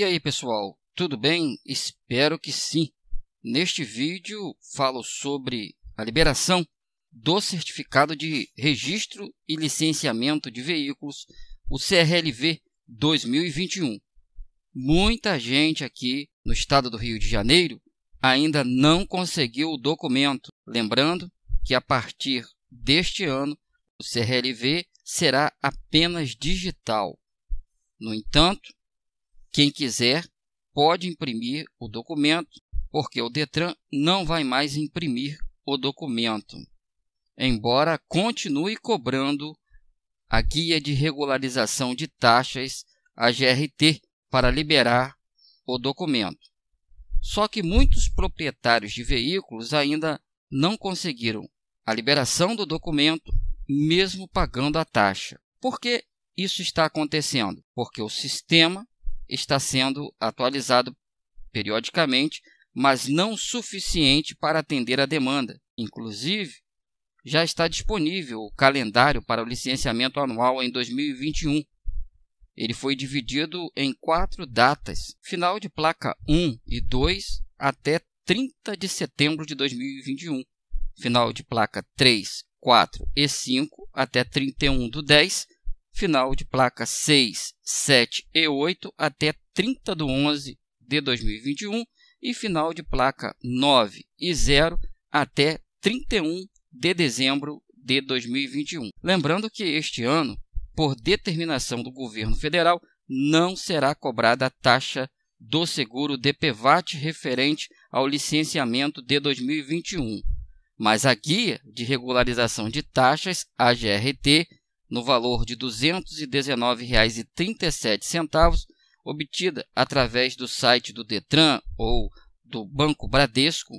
E aí pessoal, tudo bem? Espero que sim. Neste vídeo falo sobre a liberação do Certificado de Registro e Licenciamento de Veículos, o CRLV 2021. Muita gente aqui no estado do Rio de Janeiro ainda não conseguiu o documento. Lembrando que a partir deste ano o CRLV será apenas digital. No entanto, quem quiser pode imprimir o documento, porque o Detran não vai mais imprimir o documento, embora continue cobrando a Guia de Regularização de Taxas, a GRT, para liberar o documento. Só que muitos proprietários de veículos ainda não conseguiram a liberação do documento, mesmo pagando a taxa. Por que isso está acontecendo? Porque o sistema está sendo atualizado periodicamente, mas não suficiente para atender a demanda. Inclusive, já está disponível o calendário para o licenciamento anual em 2021. Ele foi dividido em quatro datas: final de placa 1 e 2 até 30 de setembro de 2021, final de placa 3, 4 e 5 até 31 do 10 final de placa 6, 7 e 8 até 30 de 11 de 2021 e final de placa 9 e 0 até 31 de dezembro de 2021. Lembrando que este ano, por determinação do governo federal, não será cobrada a taxa do seguro DPVAT referente ao licenciamento de 2021, mas a Guia de Regularização de Taxas, a GRT, no valor de R$ 219,37, obtida através do site do Detran ou do Banco Bradesco,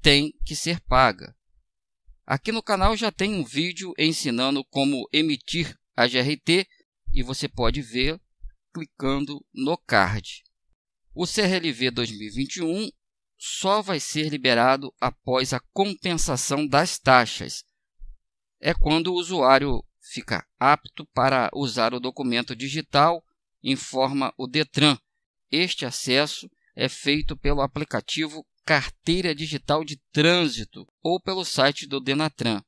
tem que ser paga. Aqui no canal já tem um vídeo ensinando como emitir a GRT e você pode ver clicando no card. O CRLV 2021 só vai ser liberado após a compensação das taxas. É quando o usuário fica apto para usar o documento digital, informa o Detran. Este acesso é feito pelo aplicativo Carteira Digital de Trânsito ou pelo site do Denatran.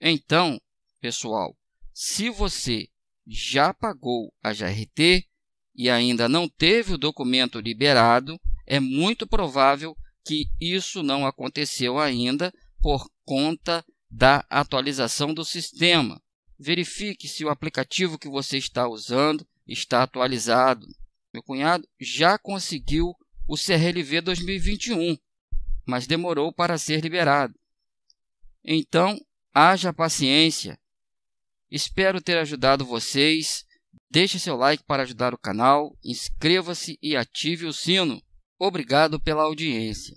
Então, pessoal, se você já pagou a JRT e ainda não teve o documento liberado, é muito provável que isso não aconteceu ainda por conta da atualização do sistema verifique se o aplicativo que você está usando está atualizado. Meu cunhado já conseguiu o CRLV 2021, mas demorou para ser liberado. Então, haja paciência. Espero ter ajudado vocês. Deixe seu like para ajudar o canal, inscreva-se e ative o sino. Obrigado pela audiência.